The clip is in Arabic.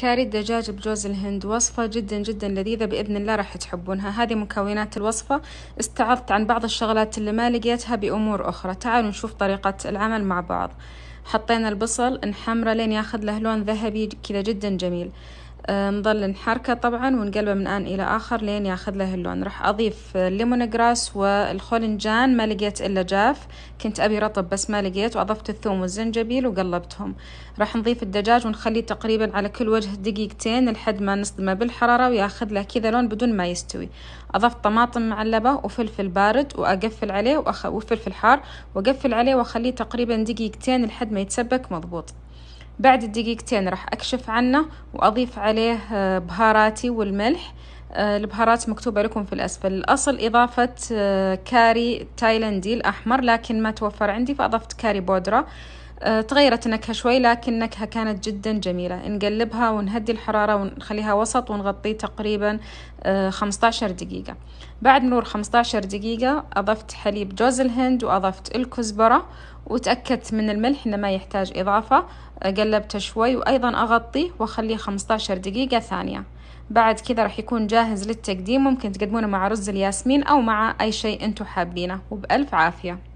كاري الدجاج بجوز الهند وصفة جدا جدا لذيذة بإذن الله راح تحبونها هذه مكونات الوصفة استعرضت عن بعض الشغلات اللي ما لقيتها بأمور أخرى تعالوا نشوف طريقة العمل مع بعض حطينا البصل نحمره لين ياخذ له لون ذهبي كذا جدا جميل نظل نحركه طبعا ونقلبه من آن إلى آخر لين ياخذ له اللون راح أضيف الليمون جراس والخولنجان ما لقيت إلا جاف كنت أبي رطب بس ما لقيت وأضفت الثوم والزنجبيل وقلبتهم راح نضيف الدجاج ونخليه تقريبا على كل وجه دقيقتين لحد ما نصدمه بالحرارة وياخذ له كذا لون بدون ما يستوي أضفت طماطم معلبة وفلفل بارد وأقفل عليه وأخ... وفلفل حار وأقفل عليه وأخليه تقريبا دقيقتين لحد ما يتسبك مضبوط بعد دقيقتين راح أكشف عنه وأضيف عليه آه، بهاراتي والملح آه، البهارات مكتوبة لكم في الأسفل الأصل إضافة آه، كاري تايلندي الأحمر لكن ما توفر عندي فأضفت كاري بودرة آه، تغيرت النكهة شوي لكن نكهة كانت جدا جميلة نقلبها ونهدي الحرارة ونخليها وسط ونغطيه تقريبا 15 آه، دقيقة بعد مرور 15 دقيقة أضفت حليب جوز الهند وأضفت الكزبرة وتأكدت من الملح إنه ما يحتاج إضافة آه، قلبته شوي وأيضا أغطيه وأخليه 15 دقيقة ثانية بعد كذا راح يكون جاهز للتقديم ممكن تقدمونه مع رز الياسمين أو مع أي شيء أنتم حابينه وبألف عافية